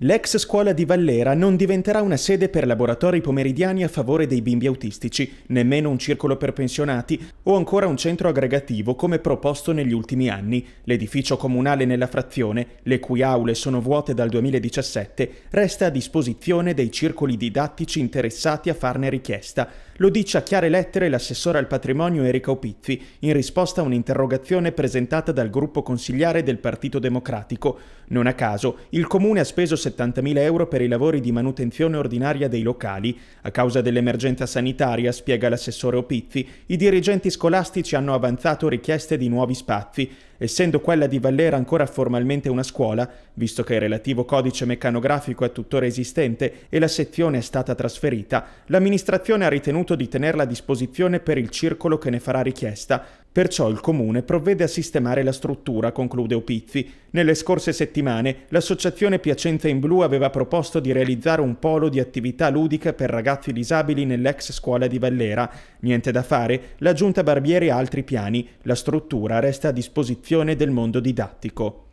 L'ex scuola di Vallera non diventerà una sede per laboratori pomeridiani a favore dei bimbi autistici, nemmeno un circolo per pensionati o ancora un centro aggregativo come proposto negli ultimi anni. L'edificio comunale nella frazione, le cui aule sono vuote dal 2017, resta a disposizione dei circoli didattici interessati a farne richiesta. Lo dice a chiare lettere l'assessore al patrimonio Erika Opizzi in risposta a un'interrogazione presentata dal gruppo consigliare del Partito Democratico. Non a caso, il comune ha speso 170.000 euro per i lavori di manutenzione ordinaria dei locali. A causa dell'emergenza sanitaria, spiega l'assessore Opizzi, i dirigenti scolastici hanno avanzato richieste di nuovi spazi. Essendo quella di Vallera ancora formalmente una scuola, visto che il relativo codice meccanografico è tuttora esistente e la sezione è stata trasferita, l'amministrazione ha ritenuto di tenerla a disposizione per il circolo che ne farà richiesta. Perciò il comune provvede a sistemare la struttura, conclude Opizzi. Nelle scorse settimane l'associazione Piacenza in Blu aveva proposto di realizzare un polo di attività ludica per ragazzi disabili nell'ex scuola di Vallera. Niente da fare, la giunta Barbieri ha altri piani, la struttura resta a disposizione del mondo didattico.